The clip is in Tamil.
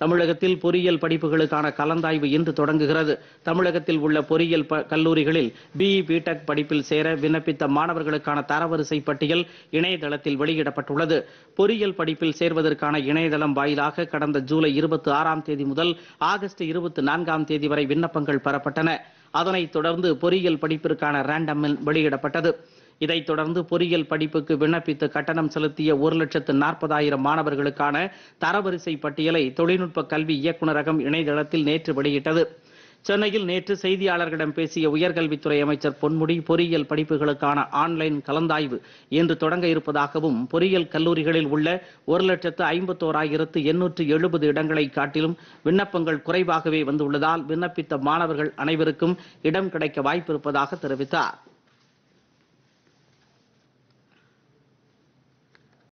தமிழகத்தில் பொறியியல் படிப்புகளுக்கான கலந்தாய்வு இன்று தொடங்குகிறது தமிழகத்தில் உள்ள பொறியியல் கல்லூரிகளில் பிஇ பிடெக் படிப்பில் சேர விண்ணப்பித்த மாணவர்களுக்கான தரவரிசை பட்டியல் இணையதளத்தில் வெளியிடப்பட்டுள்ளது பொறியியல் படிப்பில் சேர்வதற்கான இணையதளம் வாயிலாக கடந்த ஜூலை இருபத்தி ஆறாம் தேதி முதல் ஆகஸ்ட் இருபத்தி நான்காம் தேதி வரை விண்ணப்பங்கள் பெறப்பட்டன அதனைத் தொடர்ந்து பொறியியல் படிப்பிற்கான ரேண்டமில் வெளியிடப்பட்டது இதைத் தொடர்ந்து பொறியியல் படிப்புக்கு விண்ணப்பித்து கட்டணம் செலுத்திய ஒரு லட்சத்து நாற்பதாயிரம் மாணவர்களுக்கான தரவரிசை பட்டியலை தொழில்நுட்ப கல்வி இயக்குநரகம் இணையதளத்தில் நேற்று வெளியிட்டது சென்னையில் நேற்று செய்தியாளர்களிடம் பேசிய உயர்கல்வித்துறை அமைச்சர் பொன்முடி பொறியியல் படிப்புகளுக்கான ஆன்லைன் கலந்தாய்வு இன்று தொடங்க இருப்பதாகவும் பொறியியல் கல்லூரிகளில் உள்ள ஒரு லட்சத்து ஐம்பத்தோராயிரத்து எண்ணூற்று எழுபது இடங்களை காட்டிலும் விண்ணப்பங்கள் குறைவாகவே வந்துள்ளதால் விண்ணப்பித்த மாணவர்கள் அனைவருக்கும் இடம் கிடைக்க வாய்ப்பிருப்பதாக தெரிவித்தார்